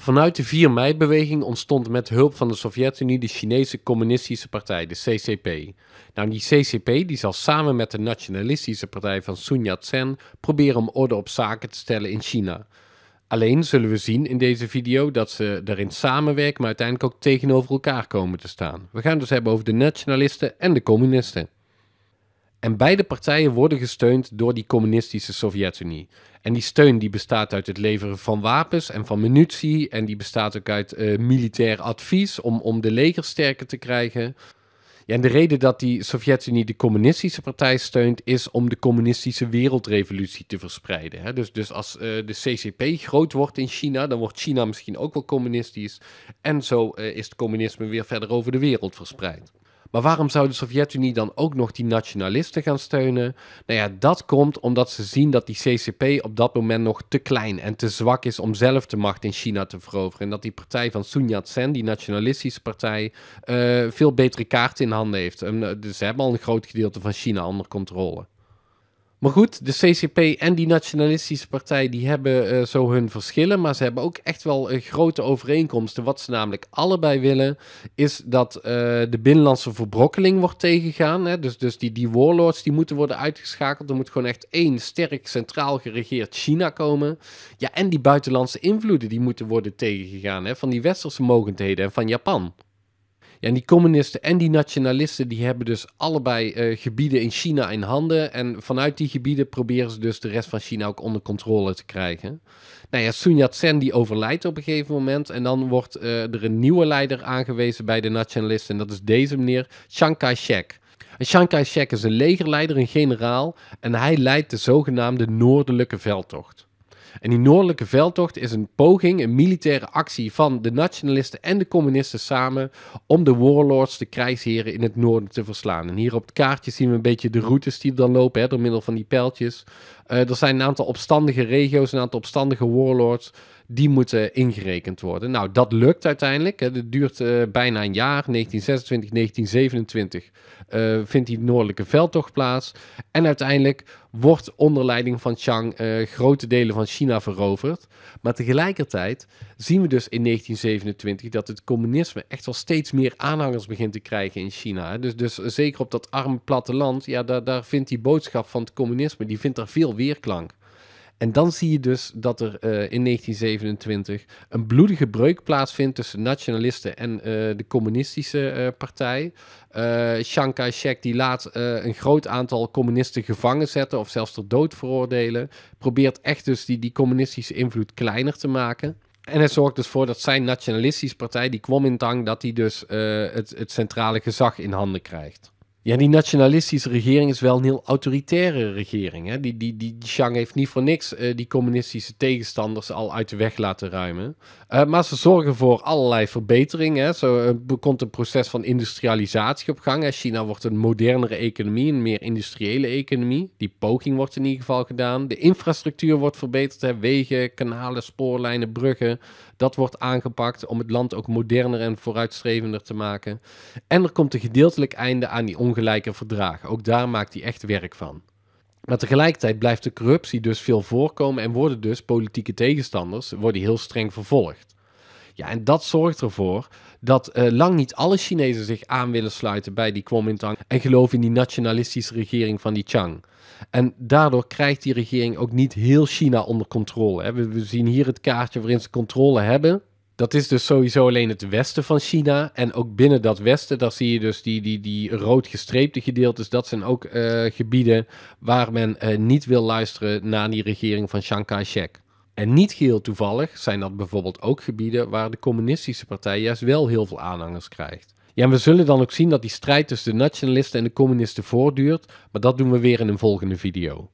Vanuit de 4 mei-beweging ontstond met hulp van de Sovjet-Unie de Chinese Communistische Partij, de CCP. Nou, die CCP die zal samen met de Nationalistische Partij van Sun Yat-sen proberen om orde op zaken te stellen in China. Alleen zullen we zien in deze video dat ze daarin samenwerken, maar uiteindelijk ook tegenover elkaar komen te staan. We gaan het dus hebben over de nationalisten en de communisten. En beide partijen worden gesteund door die communistische Sovjet-Unie. En die steun die bestaat uit het leveren van wapens en van munitie. En die bestaat ook uit eh, militair advies om, om de legers sterker te krijgen. Ja, en de reden dat die Sovjet-Unie de communistische partij steunt, is om de communistische wereldrevolutie te verspreiden. Hè? Dus, dus als eh, de CCP groot wordt in China, dan wordt China misschien ook wel communistisch. En zo eh, is het communisme weer verder over de wereld verspreid. Maar waarom zou de Sovjet-Unie dan ook nog die nationalisten gaan steunen? Nou ja, dat komt omdat ze zien dat die CCP op dat moment nog te klein en te zwak is om zelf de macht in China te veroveren. En dat die partij van Sun Yat-sen, die nationalistische partij, eh, veel betere kaarten in handen heeft. Eh, dus ze hebben al een groot gedeelte van China onder controle. Maar goed, de CCP en die Nationalistische Partij die hebben eh, zo hun verschillen, maar ze hebben ook echt wel eh, grote overeenkomsten. Wat ze namelijk allebei willen, is dat eh, de binnenlandse verbrokkeling wordt tegengegaan. Hè? Dus, dus die, die warlords die moeten worden uitgeschakeld. Er moet gewoon echt één sterk centraal geregeerd China komen. Ja, en die buitenlandse invloeden die moeten worden tegengegaan hè? van die westerse mogendheden en van Japan. Ja, die communisten en die nationalisten die hebben dus allebei eh, gebieden in China in handen. En vanuit die gebieden proberen ze dus de rest van China ook onder controle te krijgen. Nou ja, Sun Yat-sen die overlijdt op een gegeven moment. En dan wordt eh, er een nieuwe leider aangewezen bij de nationalisten. En dat is deze meneer, Chiang Kai-shek. En Chiang Kai-shek is een legerleider, een generaal. En hij leidt de zogenaamde Noordelijke Veldtocht. En die noordelijke veldtocht is een poging, een militaire actie van de nationalisten en de communisten samen om de warlords, de krijgsheren in het noorden te verslaan. En hier op het kaartje zien we een beetje de routes die dan lopen hè, door middel van die pijltjes eh, er zijn een aantal opstandige regio's, een aantal opstandige warlords. Die moeten ingerekend worden. Nou, dat lukt uiteindelijk. Het duurt eh, bijna een jaar. 1926, 1927 eh, vindt die noordelijke veldtocht plaats. En uiteindelijk wordt onder leiding van Chiang grote delen van China veroverd. Maar tegelijkertijd zien we dus in 1927 dat het communisme echt wel steeds meer aanhangers begint te krijgen in China. Dus, dus zeker op dat arme platteland, ja, daar, daar vindt die boodschap van het communisme, die vindt er veel weerklank. En dan zie je dus dat er eh, in 1927 een bloedige breuk plaatsvindt tussen nationalisten en eh, de communistische eh, partij. Chiang Kai-shek, die laat een groot aantal communisten gevangen zetten of zelfs tot dood veroordelen, probeert echt dus die, die communistische invloed kleiner te maken. En hij zorgt dus voor dat zijn nationalistische partij, die tang dat hij dus het, het centrale gezag in handen krijgt. Ja, die nationalistische regering is wel een heel autoritaire regering. Hè? Die, die, die, die heeft niet voor niks eh, die communistische tegenstanders al uit de weg laten ruimen. Eh, maar ze zorgen voor allerlei verbeteringen. Hè? Zo eh, komt een proces van industrialisatie op gang. China wordt een modernere economie, een meer industriële economie. Die poging wordt in ieder geval gedaan. De infrastructuur wordt verbeterd. Hè? Wegen, kanalen, spoorlijnen, bruggen. Dat wordt aangepakt om het land ook moderner en vooruitstrevender te maken. En er komt een gedeeltelijk einde aan die ongeveer ongelijke verdragen. Ook daar maakt hij echt werk van. Maar tegelijkertijd blijft de corruptie dus veel voorkomen en worden dus politieke tegenstanders worden heel streng vervolgd. Ja, en dat zorgt ervoor dat eh, lang niet alle Chinezen zich aan willen sluiten bij die Kuomintang en geloven in die nationalistische regering van die Chiang. En daardoor krijgt die regering ook niet heel China onder controle. We, we zien hier het kaartje waarin ze controle hebben, dat is dus sowieso alleen het westen van China. En ook binnen dat westen, daar zie je dus die, die, die rood gestreepte gedeeltes. Dat zijn ook eh, gebieden waar men eh, niet wil luisteren naar die regering van Chiang Kai-shek. En niet geheel toevallig zijn dat bijvoorbeeld ook gebieden waar de communistische partij juist wel heel veel aanhangers krijgt. Ja, en we zullen dan ook zien dat die strijd tussen de nationalisten en de communisten voortduurt, maar dat doen we weer in een volgende video.